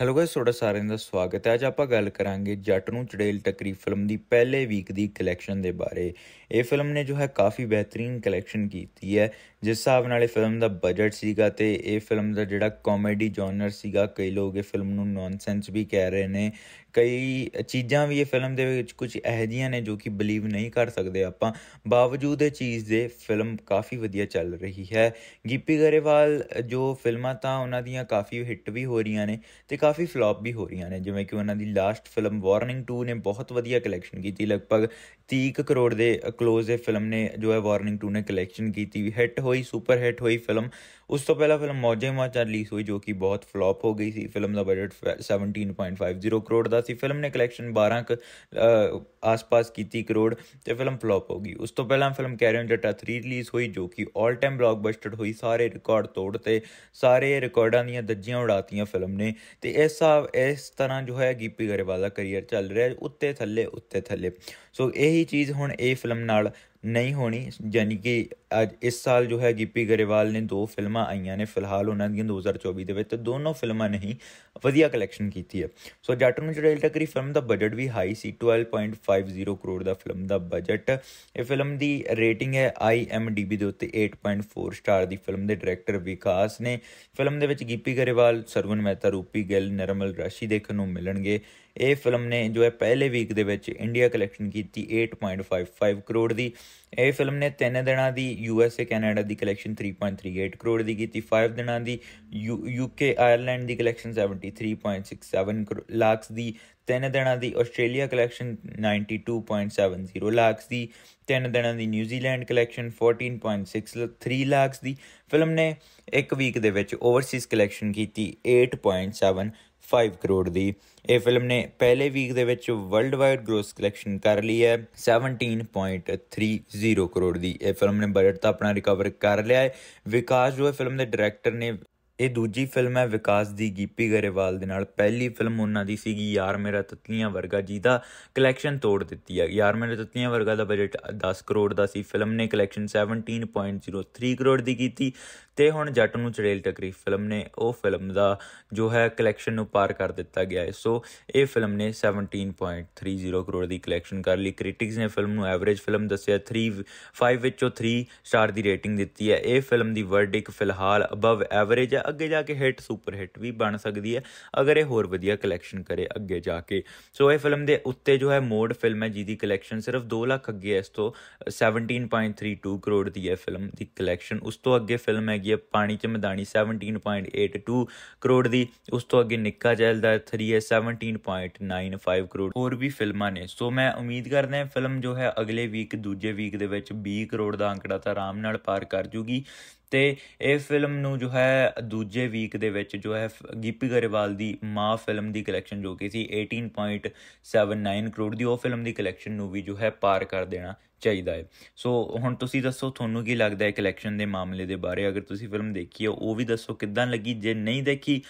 hello guys ਤੁਹਾਡਾ ਸਾਰਿਆਂ ਦਾ ਸਵਾਗਤ ਹੈ ਅੱਜ ਆਪਾਂ ਗੱਲ ਕਰਾਂਗੇ ਜੱਟ ਨੂੰ ਚੜੇਲ ਟਕਰੀ ਫਿਲਮ ਦੀ ਪਹਿਲੇ ਵੀਕ ਦੀ ਕਲੈਕਸ਼ਨ ਦੇ ਬਾਰੇ ਇਹ ਫਿਲਮ ਨੇ ਜੋ ਹੈ ਕਾਫੀ ਬਿਹਤਰੀਨ ਕਲੈਕਸ਼ਨ ਕੀਤੀ ਹੈ ਜਿਸ ਹਿਸਾਬ ਨਾਲ ਇਹ ਫਿਲਮ ਦਾ ਬਜਟ ਸੀਗਾ ਤੇ ਇਹ ਫਿਲਮ ਦਾ ਜਿਹੜਾ ਕਾਮੇਡੀ ਜਨਰ ਸੀਗਾ ਕਈ ਲੋਕ ਇਹ ਫਿਲਮ ਨੂੰ ਨੌਨਸੈਂਸ ਵੀ ਕਹਿ ਰਹੇ ਨੇ ਕਈ ਚੀਜ਼ਾਂ ਵੀ ਇਹ ਫਿਲਮ ਦੇ ਵਿੱਚ ਕੁਝ ਇਹੋ ਜੀਆਂ ਨੇ ਜੋ ਕਿ ਬਲੀਵ ਨਹੀਂ ਕਰ ਸਕਦੇ ਆਪਾਂ ਬਾਵਜੂਦ ਇਹ ਚੀਜ਼ ਦੇ ਫਿਲਮ ਕਾਫੀ ਵਧੀਆ ਚੱਲ ਰਹੀ ਹੈ ਗਿੱਪੀ ਗਰੇਵਾਲ ਜੋ ਫਿਲਮਾਂ ਤਾਂ ਉਹਨਾਂ ਦੀਆਂ ਕਾਫੀ ਹਿੱਟ ਵੀ ਹੋ ਰਹੀਆਂ ਨੇ ਤੇ ਕਾਫੀ ਫਲॉप ਵੀ ਹੋ ਰਹੀਆਂ ਨੇ ਜਿਵੇਂ ਕਿ ਉਹਨਾਂ ਦੀ ਲਾਸਟ ਫਿਲਮ ਵਾਰਨਿੰਗ 2 ਨੇ ਬਹੁਤ ਵਧੀਆ ਕਲੈਕਸ਼ਨ ਕੀਤੀ ਲਗਭਗ 30 ਕਰੋੜ ਦੇ ਕਲੋਜ਼ ਦੇ ਫਿਲਮ ਨੇ ਜੋ ਹੈ ਵਾਰਨਿੰਗ 2 ਨੇ ਕਲੈਕਸ਼ਨ ਕੀਤੀ ਹਿੱਟ ਹੋਈ ਸੁਪਰ ਹਿੱਟ ਹੋਈ ਫਿਲਮ ਉਸ ਤੋਂ ਪਹਿਲਾਂ ਫਿਲਮ ਮੌਜੇ ਮਾਚਾ ਰਿਲੀਜ਼ ਹੋਈ ਜੋ ਕਿ ਬਹੁਤ ਫਲॉप ਹੋ ਗਈ ਸੀ ਫਿਲਮ ਦਾ ਬਜਟ 17.50 ਕਰੋੜ ਦਾ ਸੀ ਫਿਲਮ ਨੇ ਕਲੈਕਸ਼ਨ 12 ਕ ਆਸ-ਪਾਸ ਕੀਤੀ ਕਰੋੜ ਤੇ ਫਿਲਮ ਫਲॉप ਹੋ ਗਈ ਉਸ ਤੋਂ ਪਹਿਲਾਂ ਫਿਲਮ ਕੈਰੀਅਨ ਜਟਾ ਜੱਟਾ 3 ਰਿਲੀਜ਼ ਹੋਈ ਜੋ ਕਿ 올 ਟਾਈਮ ਬਲੌਕਬਸਟਰ ਹੋਈ ਸਾਰੇ ਰਿਕਾਰਡ ਤੋੜ ਤੇ ਸਾਰੇ ਰਿਕਾਰਡਾਂ ਦੀਆਂ ਦੱਜੀਆਂ ਉਡਾਤੀਆਂ ਫਿਲਮ ਨੇ ਤੇ ਇਸ ਇਸ ਤਰ੍ਹਾਂ ਜੋ ਹੈ ਗੀਪੀ ਗਰੇਵਾਲ ਦਾ ਕੈਰੀਅਰ ਚੱਲ ਰਿਹਾ ਉੱਤੇ ਥੱਲੇ ਉੱਤੇ ਥੱਲੇ ਸੋ ਇਹੀ ਚੀਜ਼ ਹੁਣ ਇਹ ਫਿਲਮ ਨਾਲ ਨਹੀਂ ਹੋਣੀ ਯਾਨੀ ਕਿ ਅੱਜ ਇਸ ਸਾਲ ਜੋ ਹੈ ਗਿੱਪੀ ਗਰੇਵਾਲ ਨੇ ਦੋ ਫਿਲਮਾਂ ਆਈਆਂ ਨੇ ਫਿਲਹਾਲ ਉਹਨਾਂ ਦੀਆਂ 2024 ਦੇ ਵਿੱਚ ਤੇ ਦੋਨੋਂ ਫਿਲਮਾਂ ਨਹੀਂ ਵਧੀਆ ਕਲੈਕਸ਼ਨ ਕੀਤੀ ਹੈ ਸੋ ਜੱਟ ਨੂੰ ਡੈਲਟਾ ਕਰੀ ਫਿਲਮ ਦਾ ਬਜਟ ਵੀ ਹਾਈ ਸੀ 12.50 ਕਰੋੜ ਦਾ ਫਿਲਮ ਦਾ ਬਜਟ ਇਹ ਫਿਲਮ ਦੀ ਰੇਟਿੰਗ ਹੈ IMDb ਦੇ ਉੱਤੇ 8.4 ਸਟਾਰ ਦੀ ਫਿਲਮ ਦੇ ਡਾਇਰੈਕਟਰ ਵਿਕਾਸ ਨੇ ਫਿਲਮ ਦੇ ਵਿੱਚ ਗਿੱਪੀ ਗਰੇਵਾਲ ਸਰਵਨ ਮਹਿਤਾ ਰੂਪੀ ਗਿੱਲ ਨਰਮਲ ਰਾਸ਼ੀ ਦੇਖਣ ਨੂੰ ਮਿਲਣਗੇ ਇਹ ਫਿਲਮ ਨੇ ਜੋ ਹੈ ਪਹਿਲੇ ਵੀਕ ਦੇ ਵਿੱਚ ਇੰਡੀਆ ਕਲੈਕਸ਼ਨ ਕੀਤੀ 8.55 ਕਰੋੜ ਦੀ ਇਹ ਫਿਲਮ ਨੇ 3 ਦਿਨਾਂ ਦੀ ਯੂਐਸਏ ਕੈਨੇਡਾ ਦੀ ਕਲੈਕਸ਼ਨ 3.38 ਕਰੋੜ ਦੀ ਕੀਤੀ 5 ਦਿਨਾਂ ਦੀ ਯੂਕੇ ਆਇਰਲੈਂਡ ਦੀ ਕਲੈਕਸ਼ਨ 73.67 ਲੱਖ ਦੀ 3 ਦਿਨਾਂ ਦੀ ਆਸਟ੍ਰੇਲੀਆ ਕਲੈਕਸ਼ਨ 92.70 ਲੱਖ ਦੀ 3 ਦਿਨਾਂ ਦੀ ਨਿਊਜ਼ੀਲੈਂਡ ਕਲੈਕਸ਼ਨ 14.63 ਲੱਖ ਦੀ ਫਿਲਮ ਨੇ ਇੱਕ ਵੀਕ ਦੇ ਵਿੱਚ ਓਵਰਸੀਜ਼ ਕਲੈਕਸ਼ਨ ਕੀਤੀ 8.7 5 ਕਰੋੜ ਦੀ ਇਹ ਫਿਲਮ ਨੇ ਪਹਿਲੇ ਵੀਕ ਦੇ ਵਿੱਚ ਵਰਲਡ ਵਾਈਡ ਗ੍ਰੋਸ ਕਲੈਕਸ਼ਨ ਕਰ ਲਈ ਹੈ 17.30 ਕਰੋੜ ਦੀ ਇਹ ਫਿਲਮ ਨੇ ਬਜਟ ਤਾਂ ਆਪਣਾ ਰਿਕਵਰ ਕਰ ਲਿਆ ਹੈ ਵਿਕਾਸ ਜੋ ਹੈ ਫਿਲਮ ਦੇ ਡਾਇਰੈਕਟਰ ਨੇ ਇਹ ਦੂਜੀ ਫਿਲਮ ਹੈ ਵਿਕਾਸ ਦੀ ਗੀਪੀ ਗਰੇਵਾਲ ਦੇ ਨਾਲ ਪਹਿਲੀ ਫਿਲਮ ਉਹਨਾਂ ਦੀ ਸੀਗੀ ਯਾਰ ਮੇਰਾ ਤਤਲੀਆਂ ਵਰਗਾ ਜੀ ਦਾ ਕਲੈਕਸ਼ਨ ਤੋੜ ਦਿੱਤੀ ਹੈ ਯਾਰ ਮੇਰਾ ਤਤਲੀਆਂ ਵਰਗਾ ਦਾ ਬਜਟ 10 ਕਰੋੜ ਦਾ ਸੀ ਫਿਲਮ ਨੇ ਕਲੈਕਸ਼ਨ 17.03 ਕਰੋੜ ਦੀ ਕੀਤੀ ਤੇ ਹੁਣ ਜੱਟ ਨੂੰ ਚੜੇਲ ਟਕਰੀ ਫਿਲਮ ਨੇ ਉਹ ਫਿਲਮ ਦਾ ਜੋ ਹੈ ਕਲੈਕਸ਼ਨ ਨੂੰ ਪਾਰ ਕਰ ਦਿੱਤਾ ਗਿਆ ਹੈ ਸੋ ਇਹ ਫਿਲਮ ਨੇ 17.30 ਕਰੋੜ ਦੀ ਕਲੈਕਸ਼ਨ ਕਰ ਲਈ ਕ੍ਰਿਟਿਕਸ ਨੇ ਫਿਲਮ ਨੂੰ ਐਵਰੇਜ ਫਿਲਮ ਦੱਸਿਆ 3 5 ਵਿੱਚੋਂ 3 ਸਟਾਰ ਦੀ ਰੇਟਿੰਗ ਦਿੱਤੀ ਹੈ ਇਹ ਫਿਲਮ ਦੀ ਵਰਡਿਕ ਫਿਲਹਾਲ ਅਬਵ ਐਵਰੇਜ ਹੈ ਅੱਗੇ ਜਾ ਕੇ ਹਿੱਟ ਸੁਪਰ ਹਿੱਟ ਵੀ ਬਣ ਸਕਦੀ ਹੈ ਅਗਰ ਇਹ ਹੋਰ ਵਧੀਆ ਕਲੈਕਸ਼ਨ ਕਰੇ ਅੱਗੇ ਜਾ ਕੇ ਸੋ ਇਹ ਫਿਲਮ ਦੇ ਉੱਤੇ ਜੋ ਹੈ ਮੋਡ ਫਿਲਮ ਹੈ ਜਿਹਦੀ ਕਲੈਕਸ਼ਨ ਸਿਰਫ 2 ਲੱਖ ਅੱਗੇ ਹੈ ਇਸ ਤੋਂ 17.32 ਕਰੋੜ ਦੀ ਹੈ ਫਿਲਮ ਦੀ ਕਲੈਕਸ਼ਨ ਉਸ ਤੋਂ ਅੱਗੇ ਫਿਲਮ ਹੈ ਹੈਗੀ ਹੈ ਪਾਣੀ ਚ ਮਦਾਨੀ 17.82 ਕਰੋੜ ਦੀ ਉਸ ਤੋਂ ਅੱਗੇ ਨਿੱਕਾ ਜੈਲਦਾਰ 3 ਹੈ 17.95 ਕਰੋੜ ਹੋਰ ਵੀ ਫਿਲਮਾਂ ਨੇ ਸੋ ਮੈਂ ਉਮੀਦ ਕਰਦਾ ਹਾਂ ਫਿਲਮ ਜੋ ਹੈ ਅਗਲੇ ਵੀਕ ਦੂਜੇ ਵੀਕ ਦੇ ਵਿੱਚ 20 ਕਰੋੜ ਦਾ ਅੰਕੜਾ ਤਾਂ ਆਰਾਮ ਨਾਲ ਪਾਰ ਕਰ ਜੂਗੀ ਤੇ ਇਹ ਫਿਲਮ ਨੂੰ ਜੋ ਹੈ ਦੂਜੇ ਵੀਕ ਦੇ ਵਿੱਚ ਜੋ ਹੈ ਗੀਪੀ ਗਰੇਵਾਲ ਦੀ ਮਾਂ ਫਿਲਮ ਦੀ ਕਲੈਕਸ਼ਨ ਜੋ ਕਿ ਸੀ 18.79 ਕਰੋੜ ਦੀ ਉਹ ਫਿਲਮ ਦੀ ਕਲੈਕਸ਼ਨ ਨੂੰ ਵੀ ਜੋ ਹੈ ਪਾਰ ਕਰ ਦੇਣਾ ਚਾਹੀਦਾ ਹੈ ਸੋ ਹੁਣ ਤੁਸੀਂ ਦੱਸੋ ਤੁਹਾਨੂੰ ਕੀ ਲੱਗਦਾ ਹੈ ਕਲੈਕਸ਼ਨ ਦੇ ਮਾਮਲੇ ਦੇ ਬਾਰੇ ਅਗਰ ਤੁਸੀਂ ਫਿਲਮ ਦੇਖੀ ਹੈ ਉਹ ਵੀ ਦੱਸੋ ਕਿੱਦਾਂ ਲੱਗੀ ਜੇ ਨਹੀਂ ਦੇਖੀ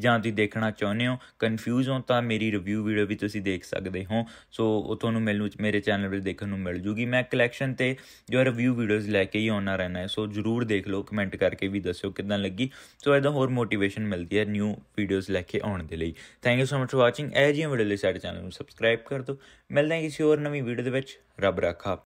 ਜਾਂ ਤੁਸੀਂ ਦੇਖਣਾ ਚਾਹੁੰਦੇ ਹੋ ਕਨਫਿਊਜ਼ ਹੋ ਤਾਂ ਮੇਰੀ ਰਿਵਿਊ ਵੀਡੀਓ ਵੀ ਤੁਸੀਂ ਦੇਖ ਸਕਦੇ ਹੋ ਸੋ ਉਹ ਤੁਹਾਨੂੰ ਮੈਨੂੰ ਮੇਰੇ ਚੈਨਲ 'ਤੇ ਦੇਖਣ ਨੂੰ ਮਿਲ ਜੂਗੀ ਮੈਂ ਕਲੈਕਸ਼ਨ ਤੇ ਜੋ ਰਿਵਿਊ ਵੀਡੀਓਜ਼ ਲੈ ਕੇ ਹੀ ਆਉਣਾ ਰਹਿਣਾ ਹੈ ਸੋ ਜਰੂਰ ਦੇਖ ਲਓ ਕਮੈਂਟ ਕਰਕੇ ਵੀ ਦੱਸਿਓ ਕਿਦਾਂ ਲੱਗੀ ਸੋ ਇਹਦਾ ਹੋਰ ਮੋਟੀਵੇਸ਼ਨ ਮਿਲਦੀ ਹੈ ਨਿਊ ਵੀਡੀਓਜ਼ ਲੈ ਕੇ ਆਉਣ ਦੇ ਲਈ thank you so much for watching ਇਹ ਵੀਡੀਓ ਲਈ ਸਾਡੇ ਚੈਨਲ ਨੂੰ ਸਬਸਕ੍ਰਾਈਬ ਕਰ ਦਿਓ ਮਿਲਦੇ ਹਾਂ ਕਿਸੇ ਹੋਰ ਨਵੀਂ ਵੀਡੀਓ ਦੇ ਵਿੱਚ ਰੱਬ ਰਾਖਾ